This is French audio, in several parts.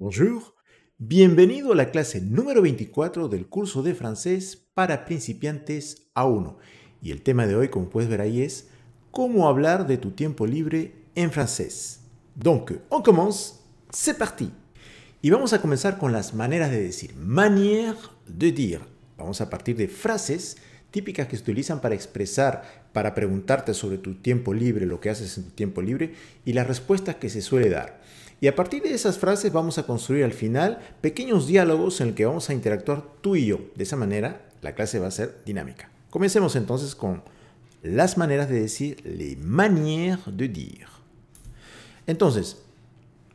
Bonjour, bienvenido a la clase número 24 del curso de francés para principiantes A1. Y el tema de hoy, como puedes ver ahí, es cómo hablar de tu tiempo libre en francés. Donc, on commence, c'est parti. Y vamos a comenzar con las maneras de decir, manière de dire. Vamos a partir de frases típicas que se utilizan para expresar, para preguntarte sobre tu tiempo libre, lo que haces en tu tiempo libre y las respuestas que se suele dar. Y a partir de esas frases vamos a construir al final pequeños diálogos en los que vamos a interactuar tú y yo. De esa manera la clase va a ser dinámica. Comencemos entonces con las maneras de decir, les manières de dire. Entonces,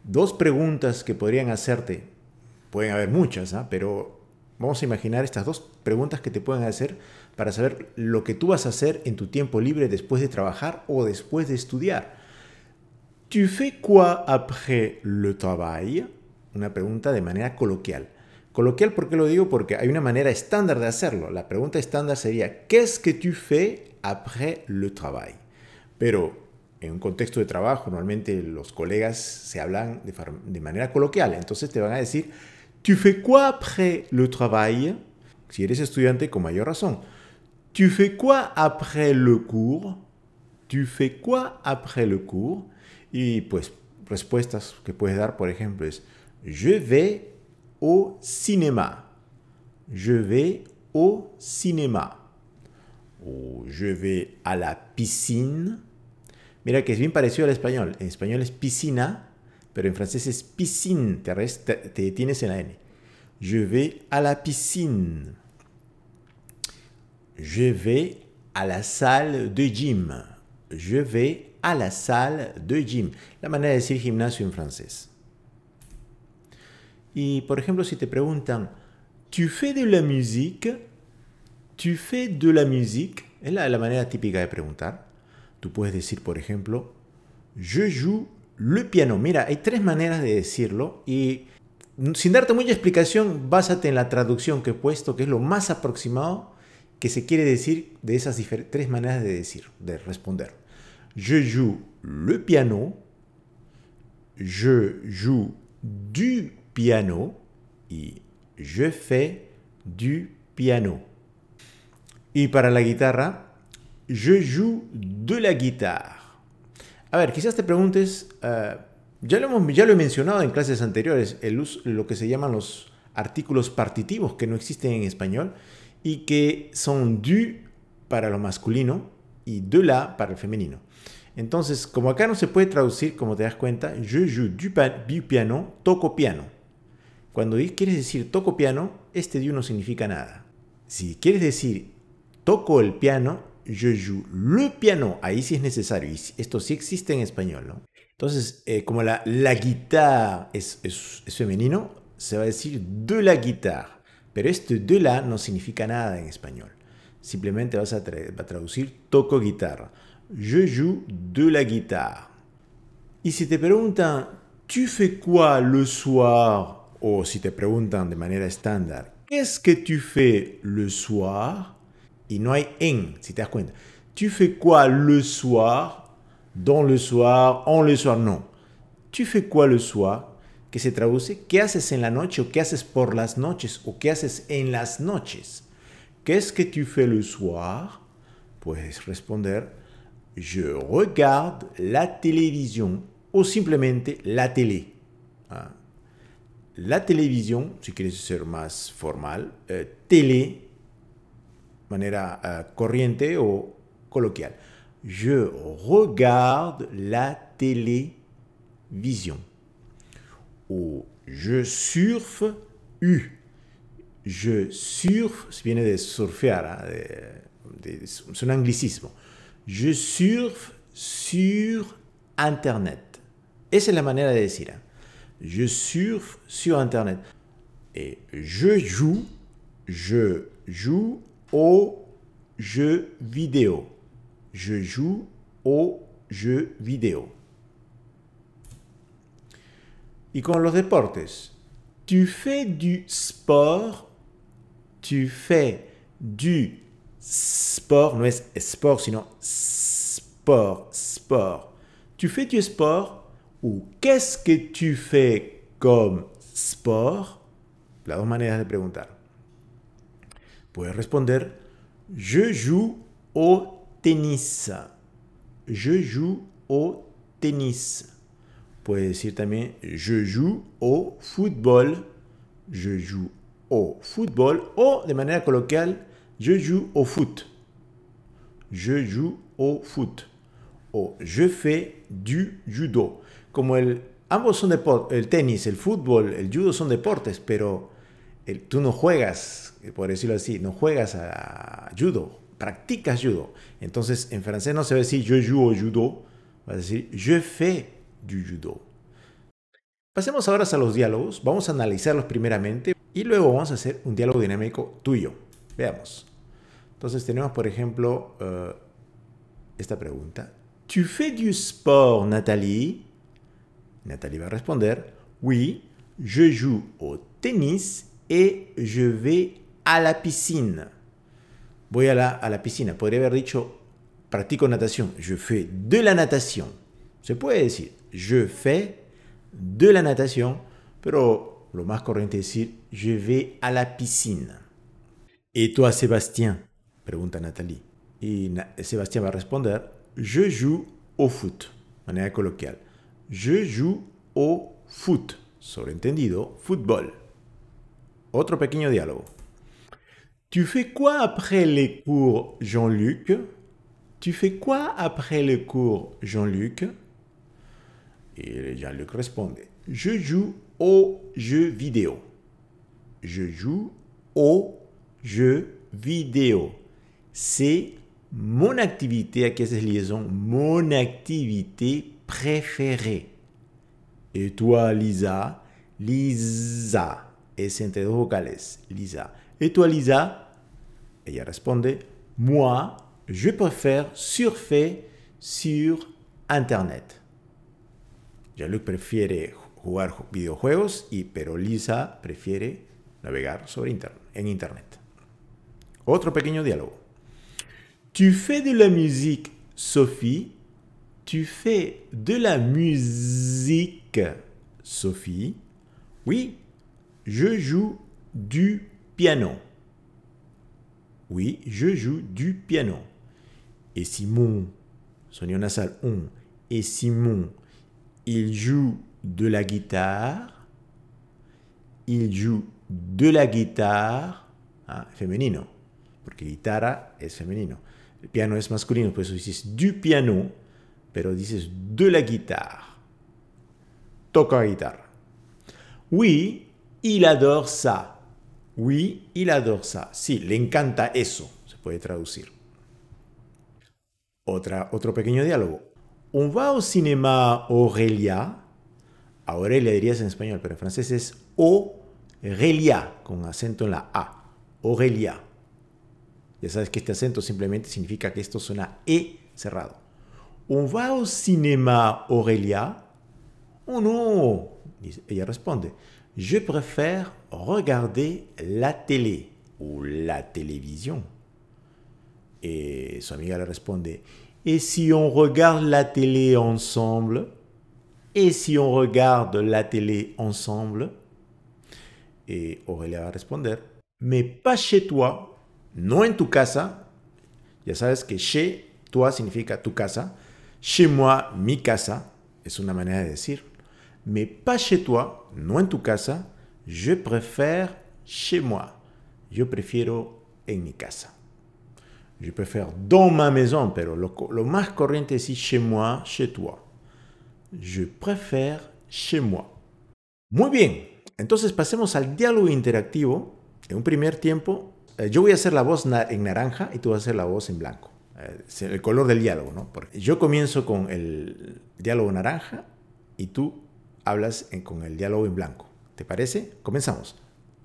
dos preguntas que podrían hacerte, pueden haber muchas, ¿ah? pero vamos a imaginar estas dos preguntas que te pueden hacer para saber lo que tú vas a hacer en tu tiempo libre después de trabajar o después de estudiar. ¿Tu fais quoi après le travail? Una pregunta de manera coloquial. Coloquial, ¿por qué lo digo? Porque hay una manera estándar de hacerlo. La pregunta estándar sería, ¿qué es que tu fais après le travail? Pero en un contexto de trabajo, normalmente los colegas se hablan de, manera coloquial. Entonces te van a decir, ¿tu fais quoi après le travail? Si eres estudiante, con mayor razón. ¿Tu fais quoi après le cours? ¿Tu fais quoi après le cours? Et pues respuestas que puedes dar, por ejemplo, es je vais au cinéma. Je vais au cinéma. Ou je vais à la piscine. Mira que es bien parecido al español. En español es piscina, pero en francés es piscine. Te, te en la Je vais à la piscine. Je vais à la salle de gym. Je vais a la salle de gym, la manera de decir gimnasio en francés. Y por ejemplo, si te preguntan, ¿tu fais de la musique? ¿Tu fais de la musique? Es la, la manera típica de preguntar. Tú puedes decir, por ejemplo, je joue le piano. Mira, hay tres maneras de decirlo y mm, sin darte mucha explicación, básate en la traducción que he puesto, que es lo más aproximado que se quiere decir de esas tres maneras de decir, de responder je joue le piano, je joue du piano y je fais du piano. Y para la guitarra, je joue de la guitarra. A ver, quizás te preguntes, eh, ya, lo ya lo he mencionado en clases anteriores, el lo que se llaman los artículos partitivos que no existen en español y que son du para lo masculino, y de la para el femenino. Entonces, como acá no se puede traducir, como te das cuenta, je joue du, piano, toco piano. Cuando quieres decir toco piano, este du no significa nada. Si quieres decir toco el piano, je joue le piano, ahí sí es necesario. Y esto sí existe en español, Entonces, eh, como la, la guitarra es, es femenino, se va a decir de la guitarra. Pero este de la no significa nada en español. Simplemente vas a, traducir toco guitarra. Je joue de la guitare. Y si te preguntan, tu fais quoi le soir? ou si te preguntan de manera estándar, qu'est-ce que tu fais le soir? Y no hay en, si te das cuenta. Tu fais quoi le soir? Dans le soir, en le soir, non. Tu fais quoi le soir? Que se traduce, ¿qué haces en la noche? O ¿qué haces por las noches? O ¿qué haces en las noches? Qu'est-ce que tu fais le soir Puedes répondre « je regarde la télévision ou simplement « la télé. Ah. La télévision, si quieres ser plus formal, eh, télé, manière euh, corriente ou colloquiale. Je regarde la télévision. Ou je surfe U je surfe, ça vient de surfer, hein, c'est un anglicisme, je surfe sur Internet. Et c'est la manière de dire. Hein. Je surfe sur Internet. Et je joue, je joue aux jeux vidéo. Je joue aux jeux vidéo. Et con les deportes. Tu fais du sport tu fais du sport, non es sport, sinon sport, sport. Tu fais du sport ou qu'est-ce que tu fais comme sport? la deux manières de preguntar. Puedes responder, je joue au tennis. Je joue au tennis. Puedes decir también, je joue au football. Je joue o fútbol o de manera coloquial je joue au foot. Je joue au foot o je fais du judo. Como el, ambos son deportes, el tenis, el fútbol, el judo son deportes, pero tú no juegas, eh, por decirlo así, no juegas a judo, practicas judo. Entonces en francés no se va a decir je joue au judo, va a decir je fais du judo. Pasemos ahora a los diálogos, vamos a analizarlos primeramente. Y luego vamos a hacer un diálogo dinámico tuyo. Veamos. Entonces tenemos, por ejemplo, eh, esta pregunta. ¿Tu fais du sport, Nathalie? Nathalie va a responder. Oui, je joue au tennis et je vais a la piscina. Voy a la, a la piscina. Podría haber dicho, practico natación. Je fais de la natación. Se puede decir, je fais de la natación, pero courant corriente es dire je vais à la piscine. Et toi, Sébastien Pregunta Nathalie. Et Sébastien va répondre, je joue au foot. manière colloquiale. Je joue au foot. entendu football. Autre petit dialogue. « Tu fais quoi après les cours, Jean-Luc Tu fais quoi après les cours, Jean-Luc Et Jean-Luc répond Je joue au jeux vidéo. Je joue au jeux vidéo. C'est mon activité, à quelle liaison, mon activité préférée. Et toi, Lisa, Lisa, et entre vocales, Lisa. Et toi, Lisa, et elle répondait, moi, je préfère surfer sur Internet. Je le préfère jugar videojuegos, y, pero Lisa prefiere navegar internet, en Internet. Autre pequeño diálogo. Tu fais de la musique, Sophie. Tu fais de la musique, Sophie. Oui, je joue du piano. Oui, je joue du piano. Et Simon, soyons nasal 1, Et Simon, il joue de la guitare. Il joue de la guitare hein, féminino, Porque que es femenino. Le piano es masculino, por eso dices du piano, pero dices de la guitare. Toca la guitare. Oui, il adore ça. Oui, il adore ça. Sí, le encanta eso. Se puede traducir. Otra, otro pequeño diálogo. On va au cinéma Aurélia Ahora dirías en español, pero en francés es Aurelia, con acento en la A. Aurelia. Ya sabes que este acento simplemente significa que esto suena E cerrado. ¿On va au cinéma, Aurelia. Oh no. Y ella responde, je préfère regarder la télé ou la télévision. Et eh, son amiga le responde, et si on regarde la télé ensemble? Et si on regarde la télé ensemble, et Aurélia va répondre, mais pas chez toi, non en tu casa. Ya sabes que chez toi significa tu casa. Chez moi, mi casa, es una manière de decir. Mais pas chez toi, non en tu casa. Je préfère chez moi. Je prefiero en mi casa. Je préfère dans ma maison, pero lo, lo más corriente es chez moi, chez toi. Je préfère chez moi. Muy bien, entonces pasemos al diálogo interactivo. En un primer tiempo, eh, yo voy a hacer la voz en naranja y tú vas a hacer la voz en blanco. Es eh, el color del diálogo, ¿no? Porque yo comienzo con el diálogo naranja y tú hablas con el diálogo en blanco. ¿Te parece? Comenzamos.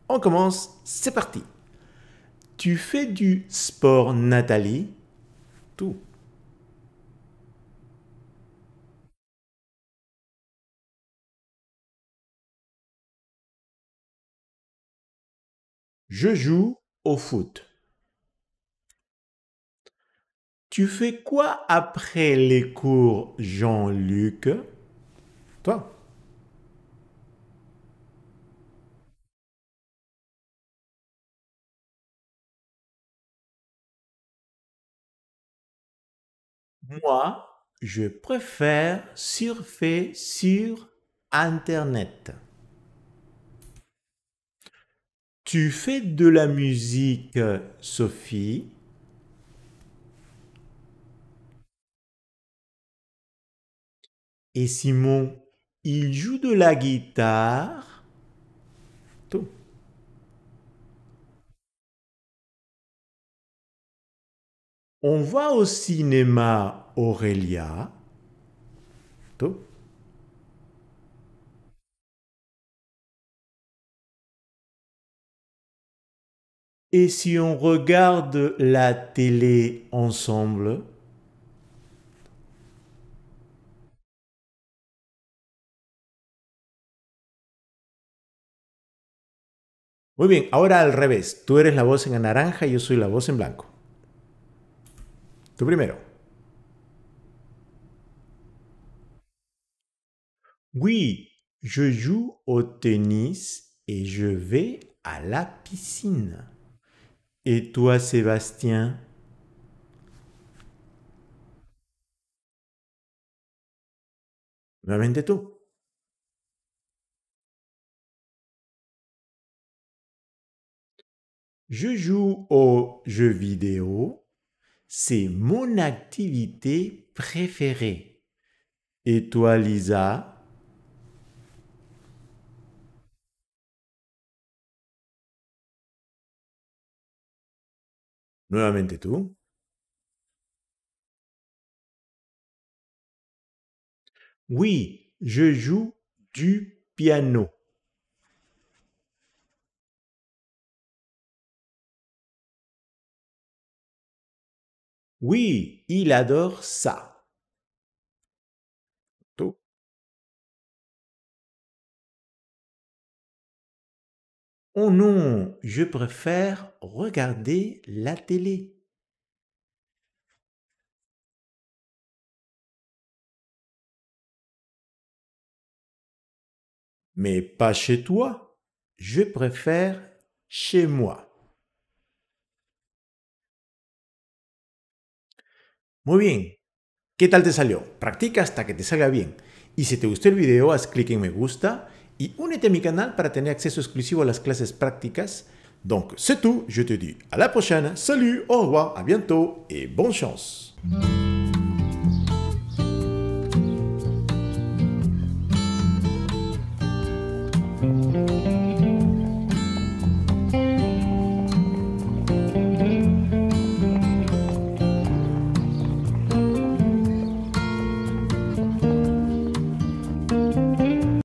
On commence, c'est parti. Tu fais du sport, Nathalie? Tú. Je joue au foot. Tu fais quoi après les cours, Jean-Luc Toi Moi, je préfère surfer sur Internet. Tu fais de la musique, Sophie Et Simon, il joue de la guitare. Tout. On va au cinéma, Aurélia. Tout. Et si on regarde la télé ensemble, Muy bien, ahora al revés. Tú eres la voz en naranja y yo soy la voz en blanco. Tú primero. Oui, je joue au tennis et je vais à la piscine. Et toi, Sébastien Je joue aux jeux vidéo. C'est mon activité préférée. Et toi, Lisa Oui, je joue du piano. Oui, il adore ça. Oh non, je préfère regarder la télé. Mais pas chez toi. Je préfère chez moi. Muy bien. ¿Qué tal te salió? Practica hasta que te salga bien. Y si te gustó el video, haz clic en me gusta et únete a mi canal para tener acceso exclusivo a las clases prácticas. Donc c'est tout, je te dis à la prochaine, salut, au revoir, à bientôt et bonne chance.